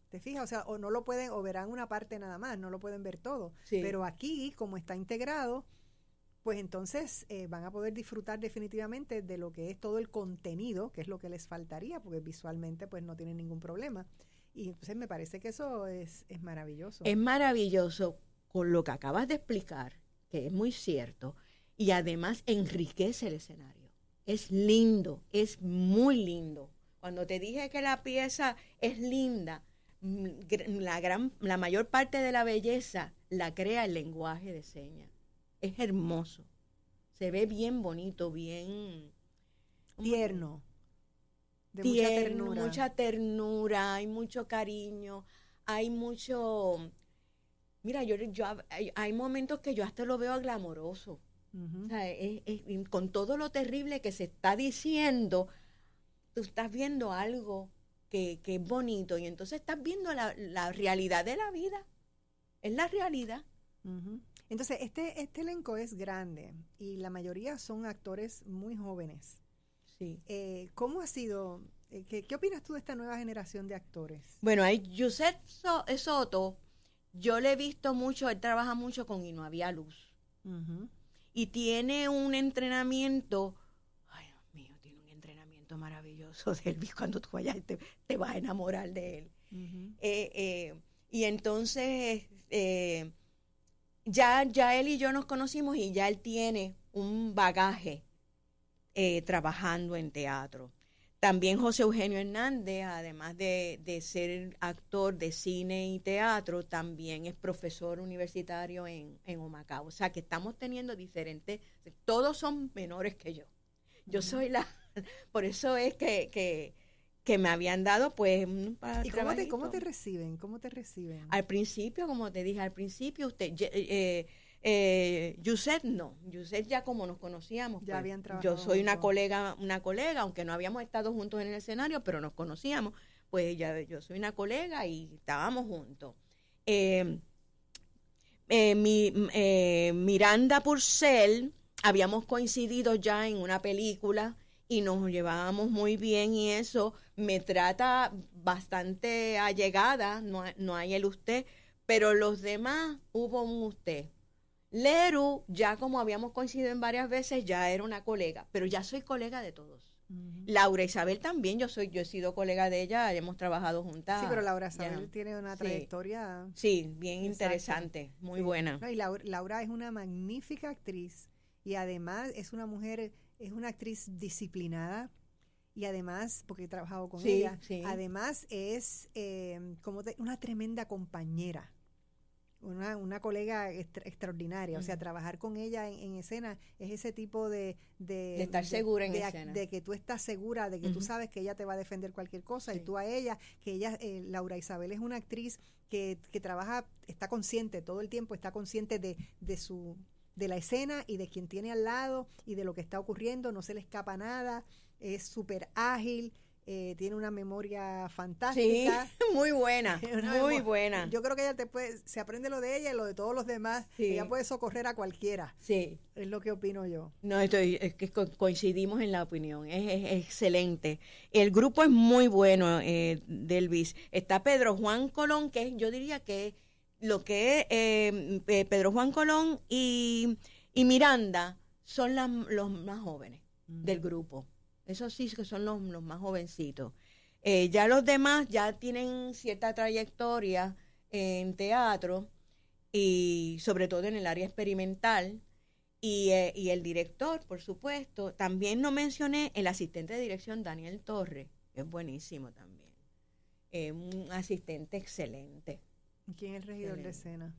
¿Te fijas? O sea, o no lo pueden, o verán una parte nada más, no lo pueden ver todo. Pero aquí, como está integrado, pues entonces eh, van a poder disfrutar definitivamente de lo que es todo el contenido, que es lo que les faltaría, porque visualmente pues no tienen ningún problema. Y entonces me parece que eso es, es maravilloso. Es maravilloso con lo que acabas de explicar, que es muy cierto, y además enriquece el escenario. Es lindo, es muy lindo. Cuando te dije que la pieza es linda, mm, la, la mayor parte de la belleza la crea el lenguaje de señas es hermoso. Se ve bien bonito, bien tierno. tierno, mucha ternura. mucha ternura, hay mucho cariño, hay mucho... Mira, yo, yo hay, momentos que yo hasta lo veo glamoroso. con todo lo terrible que se está diciendo, tú estás viendo algo que, es bonito y entonces estás viendo la, realidad de la vida. Es la realidad. Entonces, este, este elenco es grande y la mayoría son actores muy jóvenes. Sí. Eh, ¿Cómo ha sido? Eh, ¿qué, opinas tú de esta nueva generación de actores? Bueno, hay Yusef eh, Soto, yo le he visto mucho, él trabaja mucho con Y Luz. Había Y tiene un entrenamiento, ay Dios mío, tiene un entrenamiento maravilloso de Elvis. Cuando tú vayas te, te vas a enamorar de él. y entonces ya, ya él y yo nos conocimos y ya él tiene un bagaje eh, trabajando en teatro. También José Eugenio Hernández, además de, ser actor de cine y teatro, también es profesor universitario en, en Humacao. O sea que estamos teniendo diferentes, todos son menores que yo. Yo soy la, por eso es que que me habían dado pues ¿Y cómo te, cómo te, reciben? ¿Cómo te reciben? Al principio, como te dije, al principio usted eh, eh Yusef no, Yusef ya como nos conocíamos, pues, yo soy una colega, una colega, aunque no habíamos estado juntos en el escenario, pero nos conocíamos, pues ya yo soy una colega y estábamos juntos. Em, eh, mi, eh, Miranda Purcell, habíamos coincidido ya en una película y nos llevábamos muy bien y eso me trata bastante allegada, no, hay el usted, pero los demás hubo un usted. Leru, ya como habíamos coincidido en varias veces, ya era una colega, pero ya soy colega de todos. Laura Isabel también, yo soy, yo he sido colega de ella, hemos trabajado juntas. Sí, pero Laura Isabel tiene una trayectoria. Sí, bien interesante, muy buena. y Laura, Laura es una magnífica actriz y además es una mujer es una actriz disciplinada y además, porque he trabajado con ella, además es eh, como una tremenda compañera. Una, una colega extraordinaria, o sea, trabajar con ella en, escena es ese tipo de... De, estar segura en de, escena. De que tú estás segura, de que tú sabes que ella te va a defender cualquier cosa y tú a ella, que ella, eh, Laura Isabel es una actriz que, que trabaja, está consciente todo el tiempo, está consciente de, de su de la escena y de quien tiene al lado y de lo que está ocurriendo, no se le escapa nada, es súper ágil, eh, tiene una memoria fantástica. muy buena, muy buena. Yo creo que ella te puede, se aprende lo de ella y lo de todos los demás. y Ella puede socorrer a cualquiera. Sí. Es lo que opino yo. No, estoy, es que coincidimos en la opinión. Es, excelente. El grupo es muy bueno, eh, Delvis. Está Pedro Juan Colón, que yo diría que lo que eh, eh, Pedro Juan Colón y, Miranda son los más jóvenes del grupo. Esos sí que son los, más jovencitos. Eh, ya los demás ya tienen cierta trayectoria en teatro y sobre todo en el área experimental. Y, el director, por supuesto. También no mencioné el asistente de dirección Daniel Torres, que es buenísimo también. un asistente excelente. ¿Quién es el regidor de escena?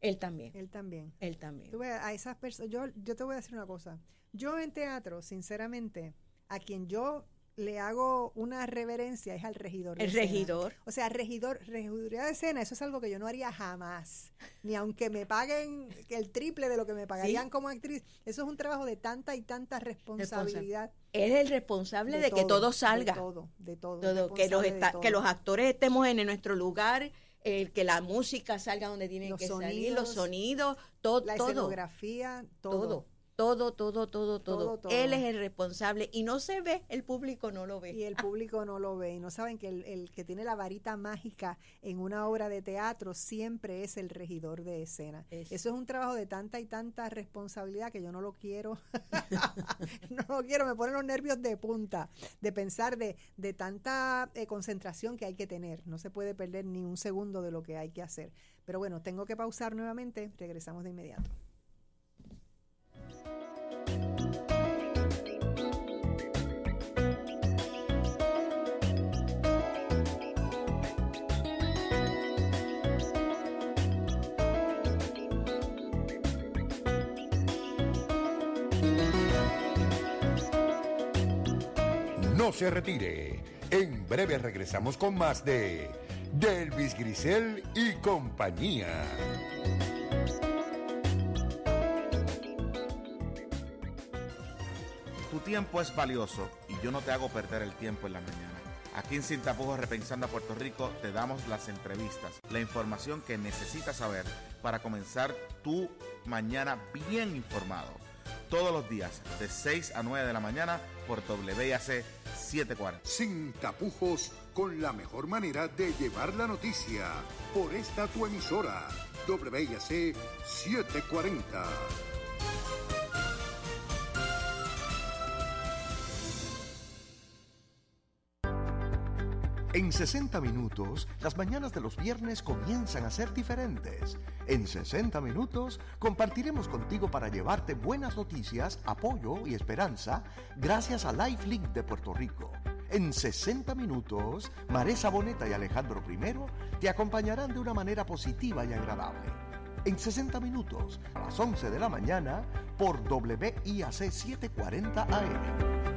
Él también. Él también. Él también. a esas personas, yo, yo te voy a decir una cosa. Yo en teatro, sinceramente, a quien yo le hago una reverencia es al regidor. el regidor. O sea, regidor, regiduría de escena, eso es algo que yo no haría jamás. Ni aunque me paguen el triple de lo que me pagarían como actriz. Eso es un trabajo de tanta y tanta responsabilidad. es el responsable de, que todo salga. De todo, de todo. que, los que los actores estemos en nuestro lugar el que la música salga donde tiene que salir, los sonidos, todo, la todo. escenografía, todo. Todo, todo, todo, todo, todo, Él es el responsable y no se ve, el público no lo ve. Y el público no lo ve. Y no saben que el, que tiene la varita mágica en una obra de teatro siempre es el regidor de escena. Eso es un trabajo de tanta y tanta responsabilidad que yo no lo quiero. no lo quiero, me ponen los nervios de punta de pensar de, de tanta eh, concentración que hay que tener. No se puede perder ni un segundo de lo que hay que hacer. Pero bueno, tengo que pausar nuevamente. Regresamos de inmediato. No se retire. En breve regresamos con más de Delvis Grisel y compañía. Tu tiempo es valioso y yo no te hago perder el tiempo en la mañana. Aquí en Sin Tapujos Repensando a Puerto Rico te damos las entrevistas, la información que necesitas saber para comenzar tu mañana bien informado. Todos los días de 6 a 9 de la mañana por WAC 7:40. Sin tapujos, con la mejor manera de llevar la noticia. Por esta tu emisora, WIAC 740. En 60 minutos, las mañanas de los viernes comienzan a ser diferentes. En 60 minutos, compartiremos contigo para llevarte buenas noticias, apoyo y esperanza gracias a LifeLink de Puerto Rico. En 60 minutos, Maresa Boneta y Alejandro I te acompañarán de una manera positiva y agradable. En 60 minutos, a las 11 de la mañana, por WIAC 740 AM.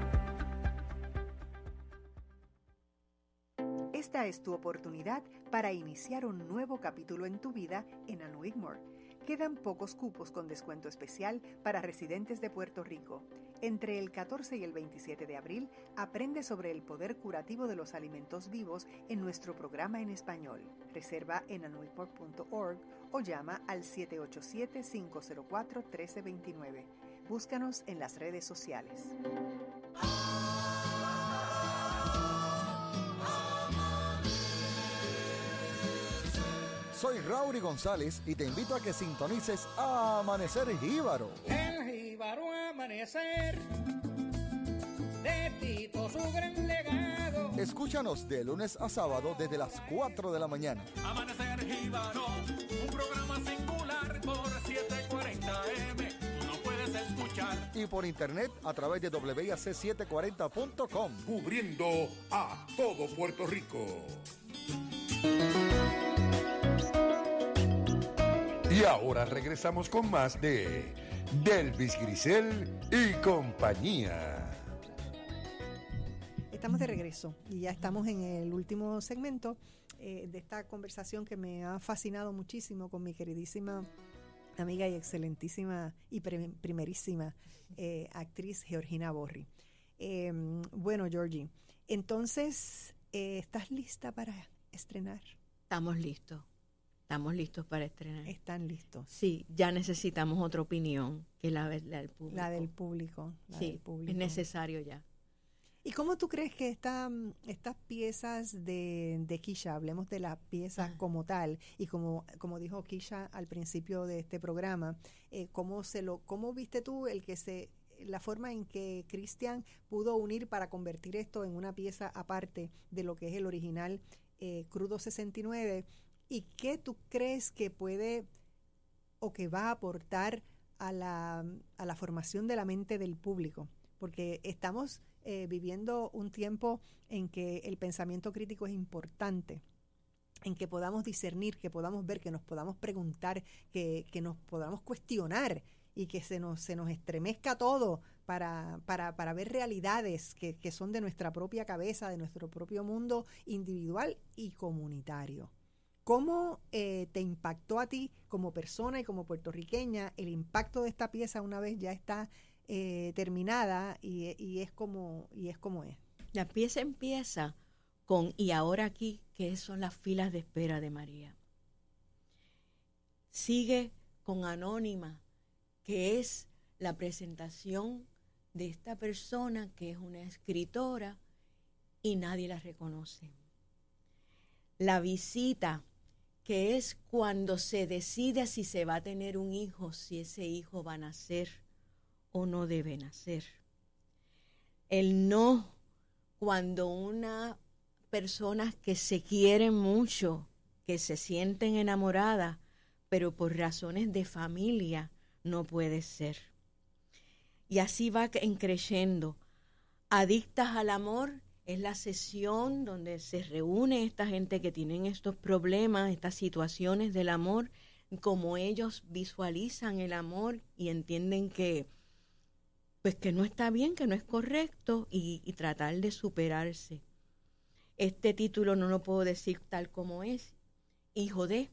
Esta es tu oportunidad para iniciar un nuevo capítulo en tu vida en Anuigmore. Quedan pocos cupos con descuento especial para residentes de Puerto Rico. Entre el 14 y el 27 de abril, aprende sobre el poder curativo de los alimentos vivos en nuestro programa en español. Reserva en anuitmore.org o llama al 787-504-1329. Búscanos en las redes sociales. Soy Rauri González y te invito a que sintonices Amanecer Jíbaro. El Jíbaro Amanecer, de Tito su gran legado. Escúchanos de lunes a sábado desde las 4 de la mañana. Amanecer Jíbaro, un programa singular por 740M puedes escuchar. Y por internet a través de wac 740com Cubriendo a todo Puerto Rico. Y ahora regresamos con más de Delvis Grisel y compañía. Estamos de regreso y ya estamos en el último segmento eh, de esta conversación que me ha fascinado muchísimo con mi queridísima amiga y excelentísima y primerísima eh, actriz Georgina Borri. Em, bueno, Georgie, entonces, eh, ¿estás lista para estrenar? Estamos listos. Estamos listos para estrenar. Están listos. Sí, ya necesitamos otra opinión que la, del público. La del público. sí, es necesario ya. ¿Y cómo tú crees que esta, estas piezas de, de Kisha, hablemos de las piezas ah. como tal, y como, como dijo Kisha al principio de este programa, eh, ¿cómo, se lo, ¿cómo viste tú el que se la forma en que Cristian pudo unir para convertir esto en una pieza aparte de lo que es el original eh, Crudo 69 y qué tú crees que puede o que va a aportar a la, formación de la mente del público. Porque estamos eh, viviendo un tiempo en que el pensamiento crítico es importante en que podamos discernir, que podamos ver, que nos podamos preguntar, que, nos podamos cuestionar y que se nos, se nos estremezca todo para, ver realidades que son de nuestra propia cabeza, de nuestro propio mundo individual y comunitario. ¿Cómo eh, te impactó a ti como persona y como puertorriqueña el impacto de esta pieza una vez ya está eh, terminada e, y, es como, y es como es? La pieza empieza con y ahora aquí, que son las filas de espera de María. Sigue con Anónima, que es la presentación de esta persona que es una escritora y nadie la reconoce. La visita que es cuando se decide si se va a tener un hijo, si ese hijo va a nacer o no debe nacer. El no, cuando una persona que se quiere mucho, que se sienten enamorada, pero por razones de familia no puede ser. Y así va creciendo. Adictas al amor es la sesión donde se reúne esta gente que tienen estos problemas, estas situaciones del amor, como ellos visualizan el amor y entienden que pues que no está bien, que no es correcto y, tratar de superarse. Este título no lo puedo decir tal como es, hijo de,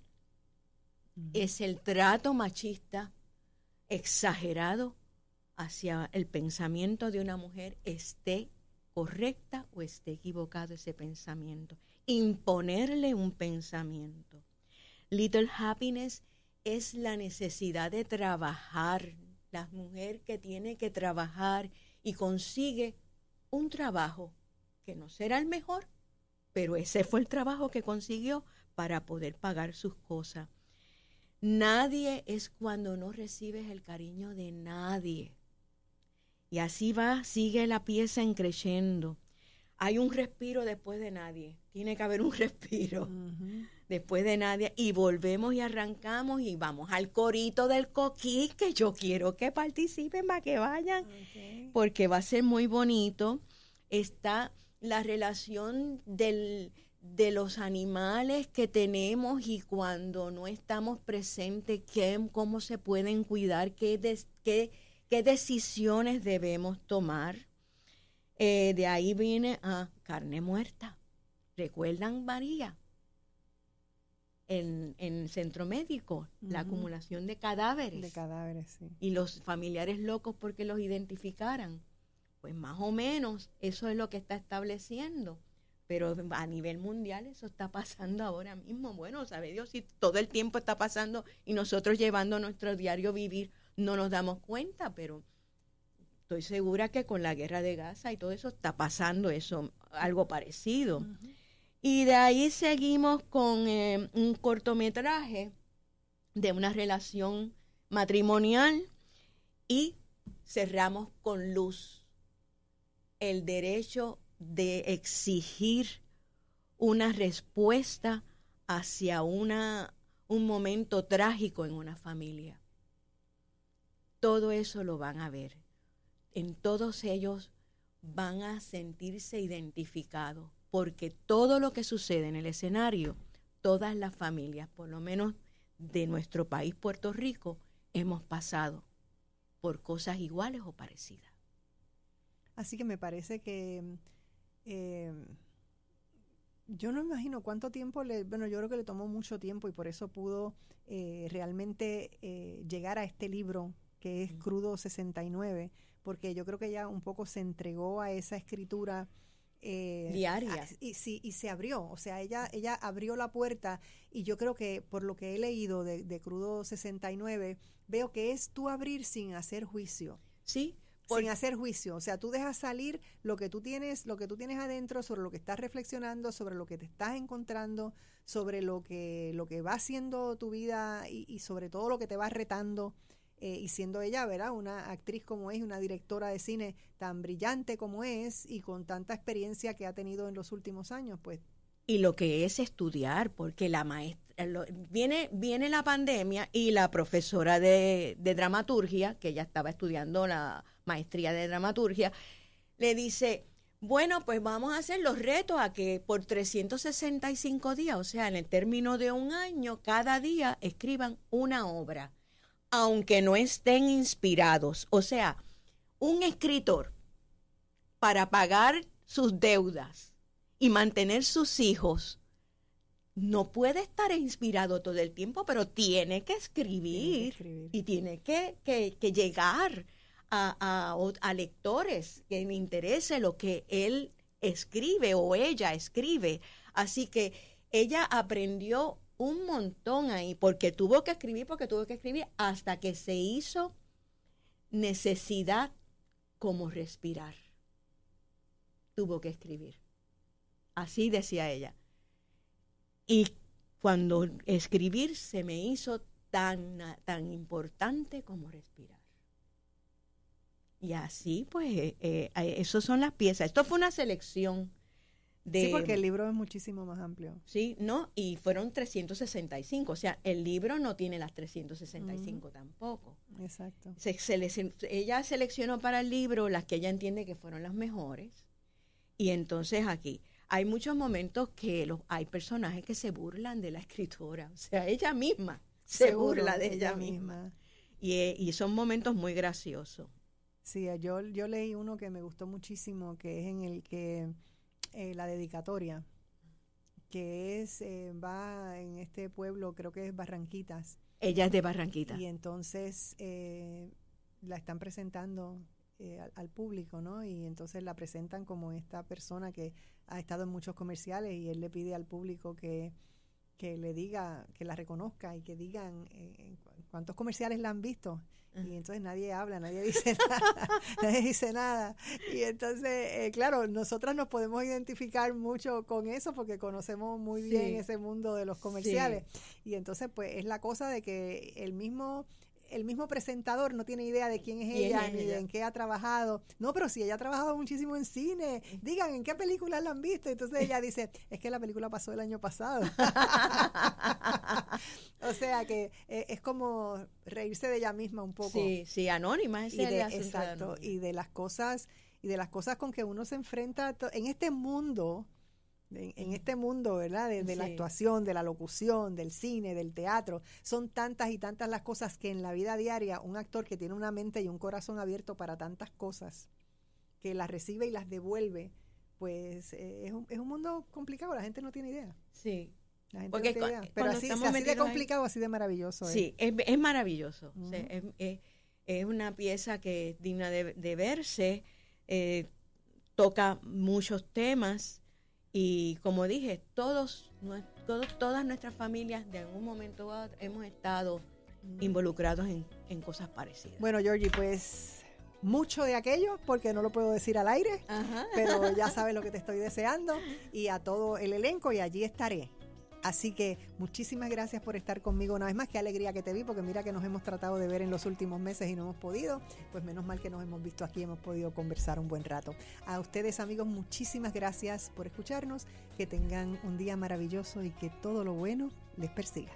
es el trato machista exagerado hacia el pensamiento de una mujer, esté correcta o esté equivocado ese pensamiento. Imponerle un pensamiento. Little happiness es la necesidad de trabajar. La mujer que tiene que trabajar y consigue un trabajo que no será el mejor, pero ese fue el trabajo que consiguió para poder pagar sus cosas. Nadie es cuando no recibes el cariño de nadie. Y así va, sigue la pieza en creciendo. Hay un respiro después de nadie. Tiene que haber un respiro después de nadie. Y volvemos y arrancamos y vamos al corito del coquí, que yo quiero que participen para que vayan, porque va a ser muy bonito. Está la relación de los animales que tenemos y cuando no estamos presentes, cómo se pueden cuidar, qué, qué qué decisiones debemos tomar. Eh, de ahí viene a carne muerta. ¿Recuerdan María? En, el centro médico, la acumulación de cadáveres. De cadáveres, sí. Y los familiares locos porque los identificaran. Pues más o menos eso es lo que está estableciendo. Pero a nivel mundial eso está pasando ahora mismo. Bueno, sabe Dios si todo el tiempo está pasando y nosotros llevando nuestro diario vivir no nos damos cuenta, pero estoy segura que con la guerra de Gaza y todo eso está pasando eso, algo parecido. Y de ahí seguimos con eh, un cortometraje de una relación matrimonial y cerramos con luz el derecho de exigir una respuesta hacia una, un momento trágico en una familia todo eso lo van a ver. En todos ellos van a sentirse identificados, porque todo lo que sucede en el escenario, todas las familias, por lo menos de nuestro país Puerto Rico, hemos pasado por cosas iguales o parecidas. Así que me parece que eh, yo no imagino cuánto tiempo le, bueno, yo creo que le tomó mucho tiempo y por eso pudo eh, realmente eh, llegar a este libro que es Crudo 69, porque yo creo que ella un poco se entregó a esa escritura. Eh, diaria. Y, sí, y se abrió, o sea, ella, ella abrió la puerta y yo creo que por lo que he leído de, de Crudo 69, veo que es tú abrir sin hacer juicio. Sí, sin hacer juicio. O sea, tú dejas salir lo que tú tienes, lo que tú tienes adentro, sobre lo que estás reflexionando, sobre lo que te estás encontrando, sobre lo que, lo que va haciendo tu vida y, y sobre todo lo que te va retando. Eh, y siendo ella, ¿verdad? Una actriz como es, una directora de cine tan brillante como es y con tanta experiencia que ha tenido en los últimos años, pues. Y lo que es estudiar, porque la maestra, viene, viene la pandemia y la profesora de, de dramaturgia, que ya estaba estudiando la maestría de dramaturgia, le dice, bueno, pues vamos a hacer los retos a que por 365 días, o sea, en el término de un año, cada día escriban una obra aunque no estén inspirados. O sea, un escritor para pagar sus deudas y mantener sus hijos no puede estar inspirado todo el tiempo, pero tiene que escribir, y tiene que, llegar a, a, lectores que le interese lo que él escribe o ella escribe. Así que ella aprendió un montón ahí, porque tuvo que escribir, porque tuvo que escribir, hasta que se hizo necesidad como respirar. Tuvo que escribir. Así decía ella. Y cuando escribir se me hizo tan, tan importante como respirar. Y así, pues, eh, eh, esas son las piezas. Esto fue una selección sí, porque el libro es muchísimo más amplio. Sí, ¿no? Y fueron 365, o sea, el libro no tiene las 365 mm. tampoco. Exacto. ella seleccionó para el libro las que ella entiende que fueron las mejores. Y entonces aquí, hay muchos momentos que los, hay personajes que se burlan de la escritora, o sea, ella misma se burla de ella, misma. Y, son momentos muy graciosos. Sí, yo, yo leí uno que me gustó muchísimo, que es en el que eh, la dedicatoria, que es, eh, va en este pueblo, creo que es Barranquitas. Ella es de Barranquitas. Y entonces eh, la están presentando al, al, público, ¿no? Y entonces la presentan como esta persona que ha estado en muchos comerciales y él le pide al público que que le diga, que la reconozca y que digan eh, cuántos comerciales la han visto. Y entonces nadie habla, nadie dice nada, nadie dice nada. Y entonces, eh, claro, nosotras nos podemos identificar mucho con eso porque conocemos muy bien ese mundo de los comerciales. Y entonces, pues es la cosa de que el mismo el mismo presentador no tiene idea de quién es ella ni en qué ha trabajado. No, pero si ella ha trabajado muchísimo en cine, digan en qué películas la han visto. Entonces ella dice, es que la película pasó el año pasado. o sea que eh, es como reírse de ella misma un poco. Sí, sí, anónima es Exacto, y de las cosas y de las cosas con que uno se enfrenta en este mundo en, este mundo, ¿verdad? De, la actuación, de la locución, del cine, del teatro. Son tantas y tantas las cosas que en la vida diaria un actor que tiene una mente y un corazón abierto para tantas cosas, que las recibe y las devuelve, pues eh, es, un, es un mundo complicado, la gente no tiene idea. Sí, porque no idea, pero así, de complicado, así de maravilloso. Sí, es, maravilloso. es, una pieza que es digna de, verse, eh, toca muchos temas y como dije, todos, todos todas nuestras familias de algún momento hemos estado involucrados en, en cosas parecidas. Bueno, Georgie, pues mucho de aquello porque no lo puedo decir al aire, pero ya sabes lo que te estoy deseando y a todo el elenco y allí estaré Así que muchísimas gracias por estar conmigo una vez más. Qué alegría que te vi, porque mira que nos hemos tratado de ver en los últimos meses y no hemos podido. Pues menos mal que nos hemos visto aquí y hemos podido conversar un buen rato. A ustedes, amigos, muchísimas gracias por escucharnos. Que tengan un día maravilloso y que todo lo bueno les persiga.